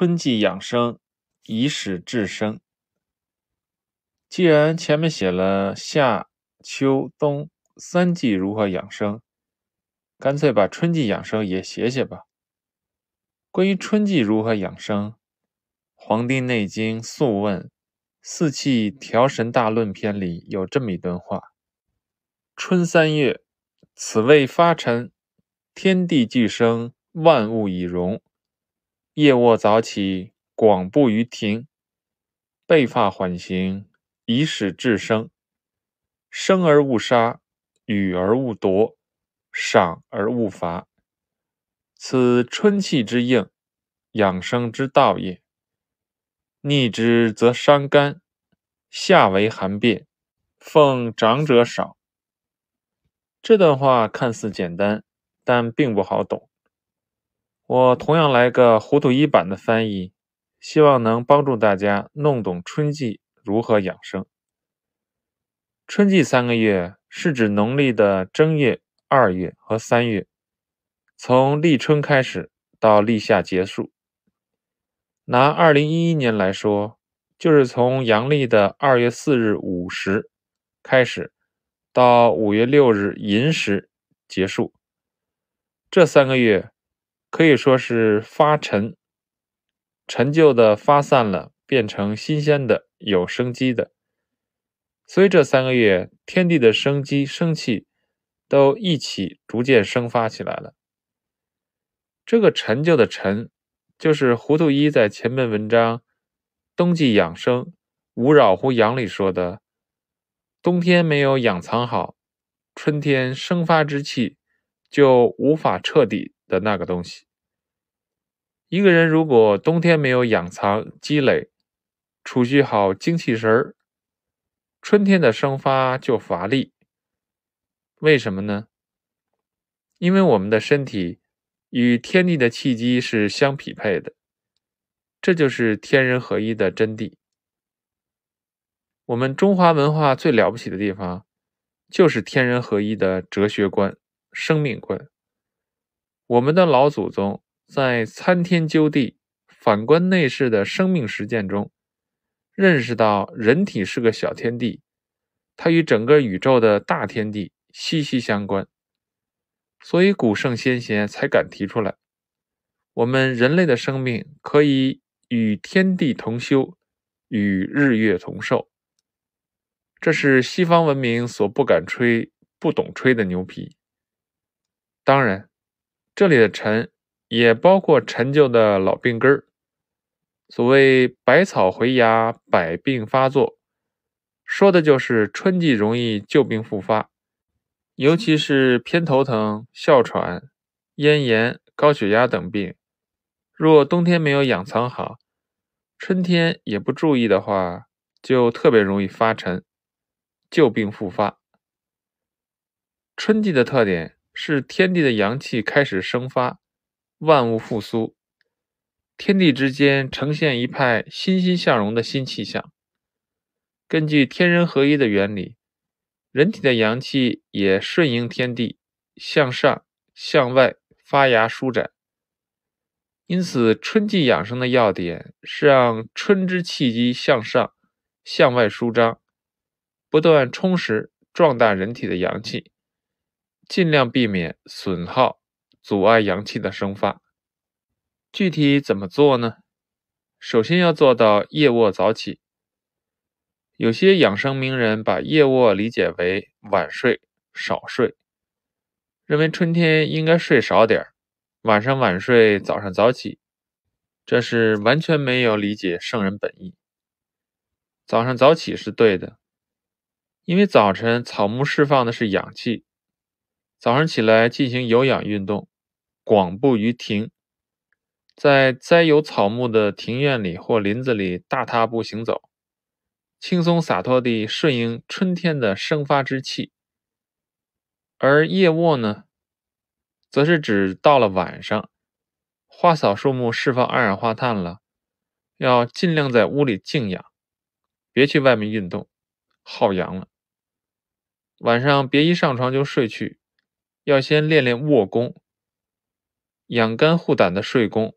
春季养生以始至生，既然前面写了夏、秋、冬三季如何养生，干脆把春季养生也写写吧。关于春季如何养生，《黄帝内经·素问·四气调神大论篇》里有这么一段话：“春三月，此谓发陈，天地俱生，万物以荣。”夜卧早起，广步于庭，被发缓行，以使志生。生而勿杀，予而勿夺，赏而勿罚。此春气之应，养生之道也。逆之则伤肝，夏为寒变，奉长者少。这段话看似简单，但并不好懂。我同样来个糊涂一版的翻译，希望能帮助大家弄懂春季如何养生。春季三个月是指农历的正月、二月和三月，从立春开始到立夏结束。拿二零一一年来说，就是从阳历的二月四日午时开始，到五月六日寅时结束。这三个月。可以说是发陈，陈旧的发散了，变成新鲜的、有生机的。所以这三个月，天地的生机、生气都一起逐渐生发起来了。这个陈旧的陈，就是糊涂一在前面文章《冬季养生无扰乎阳》里说的：冬天没有养藏好，春天生发之气就无法彻底。的那个东西，一个人如果冬天没有养藏、积累、储蓄好精气神儿，春天的生发就乏力。为什么呢？因为我们的身体与天地的气机是相匹配的，这就是天人合一的真谛。我们中华文化最了不起的地方，就是天人合一的哲学观、生命观。我们的老祖宗在参天究地、反观内世的生命实践中，认识到人体是个小天地，它与整个宇宙的大天地息息相关，所以古圣先贤才敢提出来，我们人类的生命可以与天地同修，与日月同寿。这是西方文明所不敢吹、不懂吹的牛皮。当然。这里的陈也包括陈旧的老病根儿。所谓“百草回芽，百病发作”，说的就是春季容易旧病复发，尤其是偏头疼、哮喘、咽炎、高血压等病。若冬天没有养藏好，春天也不注意的话，就特别容易发沉，旧病复发。春季的特点。是天地的阳气开始生发，万物复苏，天地之间呈现一派欣欣向荣的新气象。根据天人合一的原理，人体的阳气也顺应天地，向上、向外发芽舒展。因此，春季养生的要点是让春之气机向上、向外舒张，不断充实壮大人体的阳气。尽量避免损耗，阻碍阳气的生发。具体怎么做呢？首先要做到夜卧早起。有些养生名人把夜卧理解为晚睡少睡，认为春天应该睡少点儿，晚上晚睡，早上早起。这是完全没有理解圣人本意。早上早起是对的，因为早晨草木释放的是氧气。早上起来进行有氧运动，广步于庭，在栽有草木的庭院里或林子里大踏步行走，轻松洒脱地顺应春天的生发之气。而夜卧呢，则是指到了晚上，花草树木释放二氧化碳了，要尽量在屋里静养，别去外面运动，耗阳了。晚上别一上床就睡去。要先练练卧功，养肝护胆的睡功，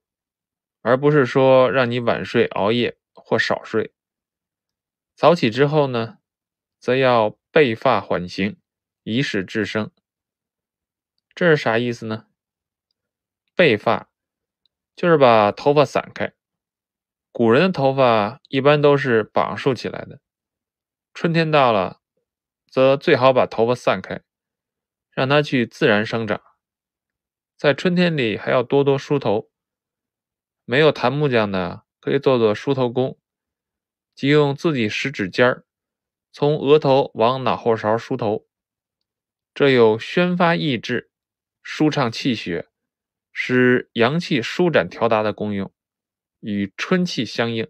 而不是说让你晚睡熬夜或少睡。早起之后呢，则要背发缓行，以使智生。这是啥意思呢？背发就是把头发散开。古人的头发一般都是绑束起来的，春天到了，则最好把头发散开。让它去自然生长，在春天里还要多多梳头。没有檀木匠的，可以做做梳头工，即用自己食指尖儿从额头往脑后勺梳头，这有宣发意志、舒畅气血、使阳气舒展调达的功用，与春气相应。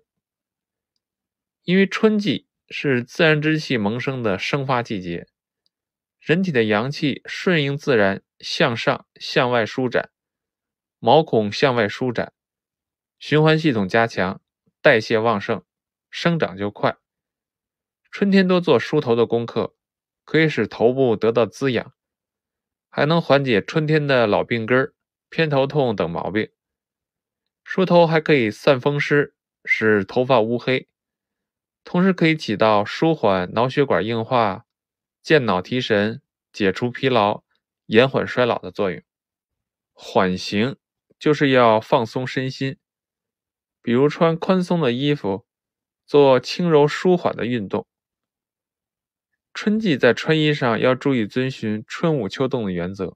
因为春季是自然之气萌生的生发季节。人体的阳气顺应自然，向上、向外舒展，毛孔向外舒展，循环系统加强，代谢旺盛，生长就快。春天多做梳头的功课，可以使头部得到滋养，还能缓解春天的老病根偏头痛等毛病。梳头还可以散风湿，使头发乌黑，同时可以起到舒缓脑血管硬化。健脑、提神、解除疲劳、延缓衰老的作用。缓行就是要放松身心，比如穿宽松的衣服，做轻柔舒缓的运动。春季在穿衣上要注意遵循“春捂秋冻”的原则，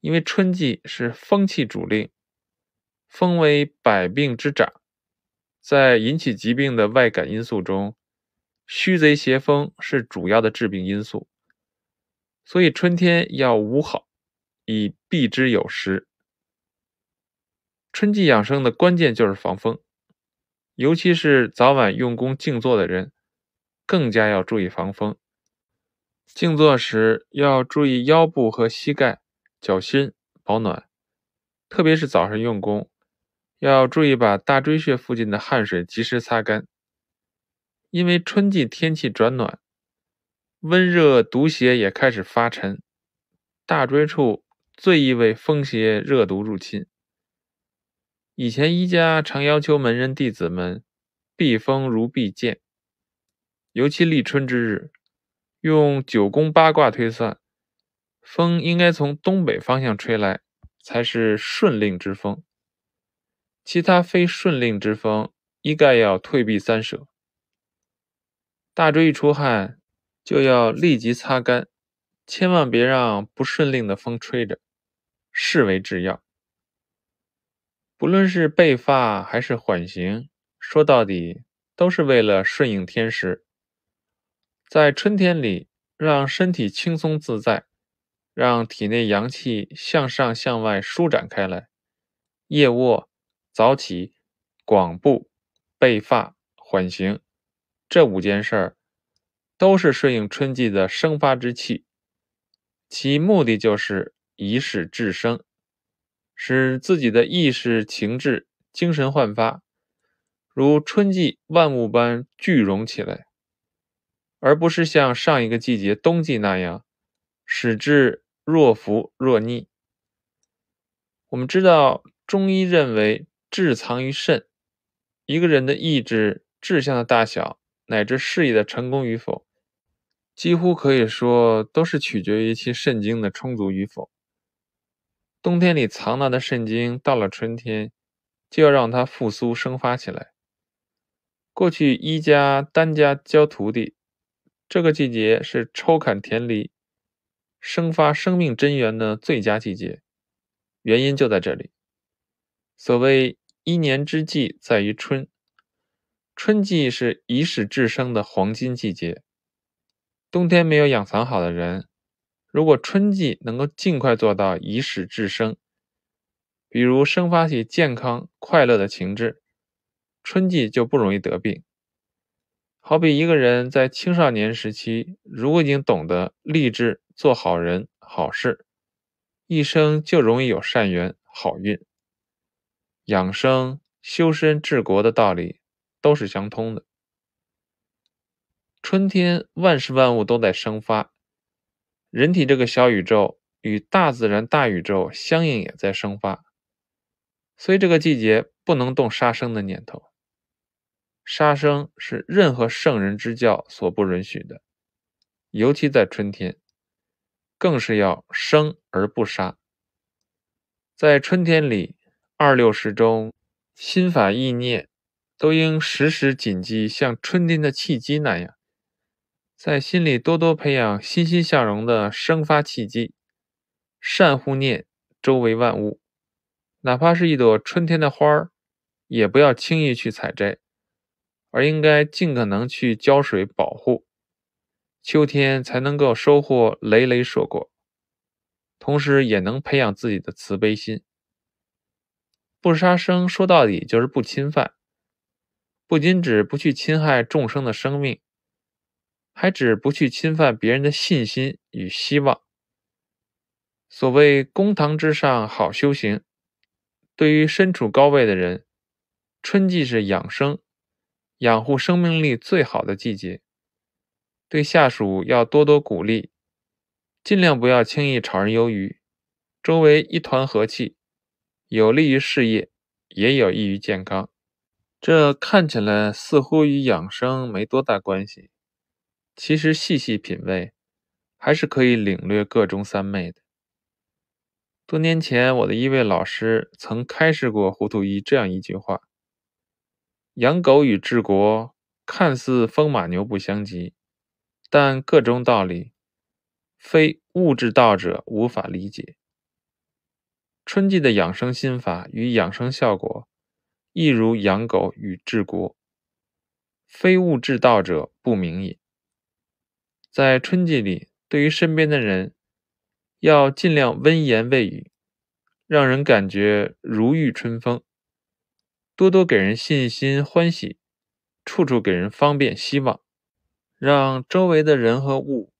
因为春季是风气主令，风为百病之长，在引起疾病的外感因素中。虚贼邪风是主要的致病因素，所以春天要捂好，以避之有时。春季养生的关键就是防风，尤其是早晚用功静坐的人，更加要注意防风。静坐时要注意腰部和膝盖、脚心保暖，特别是早上用功，要注意把大椎穴附近的汗水及时擦干。因为春季天气转暖，温热毒邪也开始发沉，大椎处最易为风邪热毒入侵。以前医家常要求门人弟子们避风如避箭，尤其立春之日，用九宫八卦推算，风应该从东北方向吹来才是顺令之风，其他非顺令之风，一概要退避三舍。大椎一出汗，就要立即擦干，千万别让不顺令的风吹着。视为制药。不论是备发还是缓行，说到底都是为了顺应天时，在春天里让身体轻松自在，让体内阳气向上向外舒展开来。夜卧，早起，广步，背发，缓行。这五件事儿都是顺应春季的生发之气，其目的就是以志治生，使自己的意识、情志、精神焕发，如春季万物般聚融起来，而不是像上一个季节冬季那样，使之若浮若逆。我们知道，中医认为志藏于肾，一个人的意志、志向的大小。乃至事业的成功与否，几乎可以说都是取决于其肾精的充足与否。冬天里藏纳的肾精，到了春天就要让它复苏生发起来。过去一家单家教徒弟，这个季节是抽砍田里，生发生命真元的最佳季节，原因就在这里。所谓“一年之计在于春”。春季是以始至生的黄金季节。冬天没有养藏好的人，如果春季能够尽快做到以始至生，比如生发起健康快乐的情志，春季就不容易得病。好比一个人在青少年时期，如果已经懂得励志做好人好事，一生就容易有善缘好运。养生修身治国的道理。都是相通的。春天，万事万物都在生发，人体这个小宇宙与大自然大宇宙相应，也在生发。所以这个季节不能动杀生的念头，杀生是任何圣人之教所不允许的，尤其在春天，更是要生而不杀。在春天里，二六时中，心法意念。都应时时谨记，像春天的契机那样，在心里多多培养欣欣向荣的生发契机，善护念周围万物，哪怕是一朵春天的花儿，也不要轻易去采摘，而应该尽可能去浇水保护，秋天才能够收获累累硕果，同时也能培养自己的慈悲心。不杀生说到底就是不侵犯。不仅指不去侵害众生的生命，还指不去侵犯别人的信心与希望。所谓“公堂之上好修行”，对于身处高位的人，春季是养生、养护生命力最好的季节。对下属要多多鼓励，尽量不要轻易炒人鱿鱼，周围一团和气，有利于事业，也有益于健康。这看起来似乎与养生没多大关系，其实细细品味，还是可以领略各中三昧的。多年前，我的一位老师曾开示过胡图一这样一句话：“养狗与治国看似风马牛不相及，但各中道理，非物质道者无法理解。”春季的养生心法与养生效果。亦如养狗与治国，非物治道者不明也。在春季里，对于身边的人，要尽量温言慰语，让人感觉如遇春风，多多给人信心欢喜，处处给人方便希望，让周围的人和物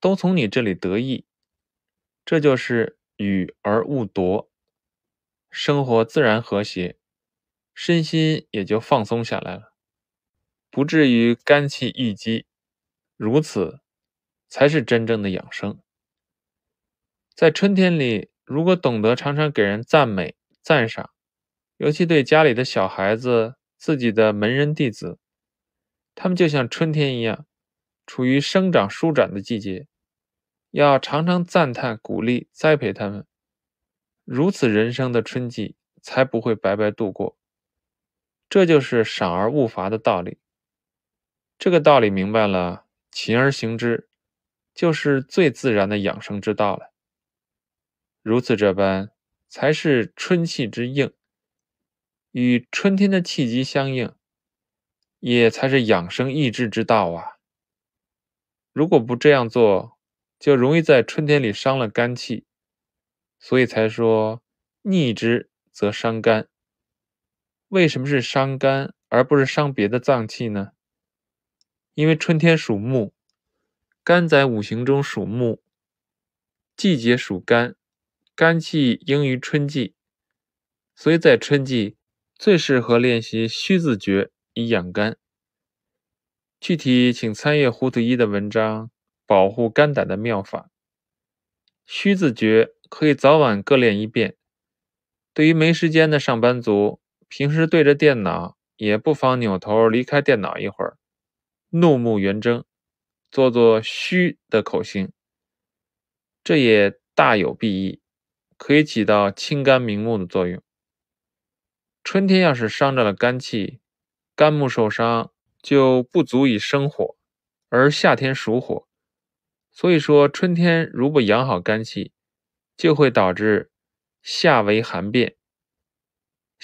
都从你这里得益，这就是与而勿夺，生活自然和谐。身心也就放松下来了，不至于肝气郁积，如此才是真正的养生。在春天里，如果懂得常常给人赞美、赞赏，尤其对家里的小孩子、自己的门人弟子，他们就像春天一样，处于生长舒展的季节，要常常赞叹、鼓励、栽培他们，如此人生的春季才不会白白度过。这就是赏而勿伐的道理。这个道理明白了，勤而行之，就是最自然的养生之道了。如此这般，才是春气之应，与春天的气机相应，也才是养生益智之道啊。如果不这样做，就容易在春天里伤了肝气，所以才说逆之则伤肝。为什么是伤肝而不是伤别的脏器呢？因为春天属木，肝在五行中属木，季节属肝，肝气应于春季，所以在春季最适合练习虚字诀以养肝。具体请参阅胡图一的文章《保护肝胆的妙法》，虚字诀可以早晚各练一遍。对于没时间的上班族。平时对着电脑，也不妨扭头离开电脑一会儿，怒目圆睁，做做虚的口型，这也大有裨益，可以起到清肝明目的作用。春天要是伤着了肝气，肝木受伤就不足以生火，而夏天属火，所以说春天如不养好肝气，就会导致夏为寒变。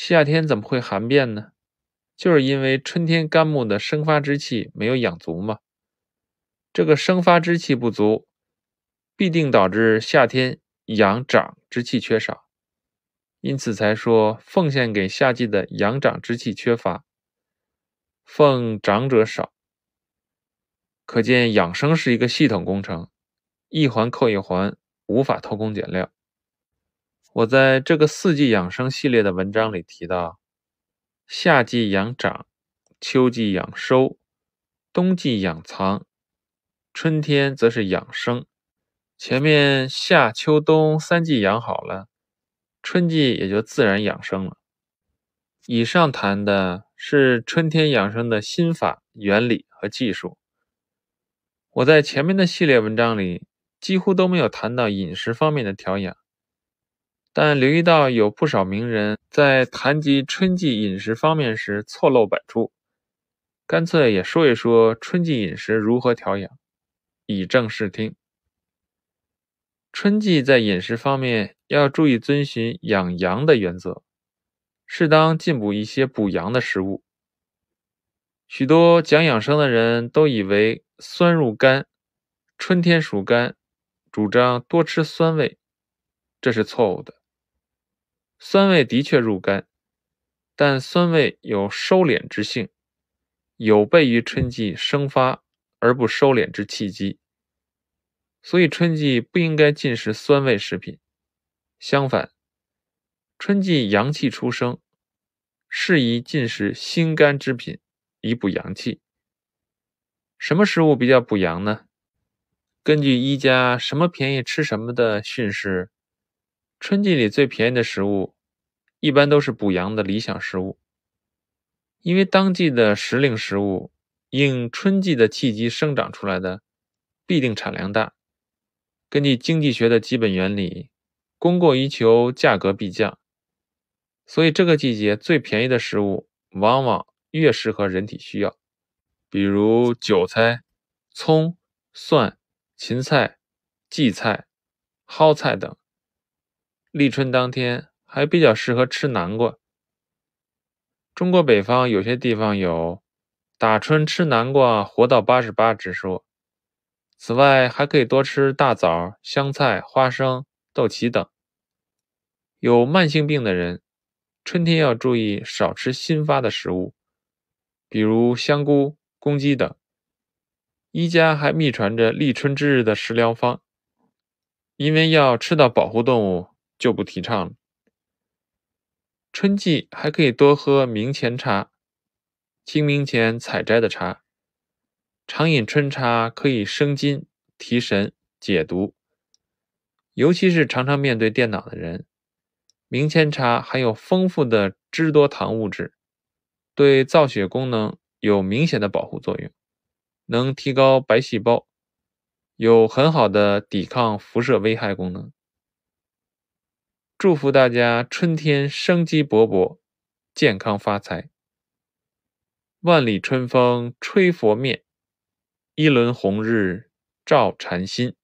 夏天怎么会寒变呢？就是因为春天肝木的生发之气没有养足嘛。这个生发之气不足，必定导致夏天养长之气缺少，因此才说奉献给夏季的养长之气缺乏，奉长者少。可见养生是一个系统工程，一环扣一环，无法偷工减料。我在这个四季养生系列的文章里提到，夏季养长，秋季养收，冬季养藏，春天则是养生。前面夏秋冬三季养好了，春季也就自然养生了。以上谈的是春天养生的心法、原理和技术。我在前面的系列文章里几乎都没有谈到饮食方面的调养。但留意到有不少名人在谈及春季饮食方面时错漏百出，干脆也说一说春季饮食如何调养，以正视听。春季在饮食方面要注意遵循养阳的原则，适当进补一些补阳的食物。许多讲养生的人都以为酸入肝，春天属肝，主张多吃酸味，这是错误的。酸味的确入肝，但酸味有收敛之性，有悖于春季生发而不收敛之契机。所以春季不应该进食酸味食品。相反，春季阳气初生，适宜进食辛甘之品，以补阳气。什么食物比较补阳呢？根据“一家什么便宜吃什么”的训示。春季里最便宜的食物，一般都是补阳的理想食物，因为当季的时令食物，应春季的契机生长出来的，必定产量大。根据经济学的基本原理，供过于求，价格必降。所以这个季节最便宜的食物，往往越适合人体需要，比如韭菜、葱、蒜、芹菜、荠菜、蒿菜等。立春当天还比较适合吃南瓜。中国北方有些地方有“打春吃南瓜，活到八十八”之说。此外，还可以多吃大枣、香菜、花生、豆萁等。有慢性病的人，春天要注意少吃新发的食物，比如香菇、公鸡等。医家还秘传着立春之日的食疗方，因为要吃到保护动物。就不提倡了。春季还可以多喝明前茶，清明前采摘的茶，常饮春茶可以生津、提神、解毒。尤其是常常面对电脑的人，明前茶含有丰富的脂多糖物质，对造血功能有明显的保护作用，能提高白细胞，有很好的抵抗辐射危害功能。祝福大家春天生机勃勃，健康发财。万里春风吹佛面，一轮红日照禅心。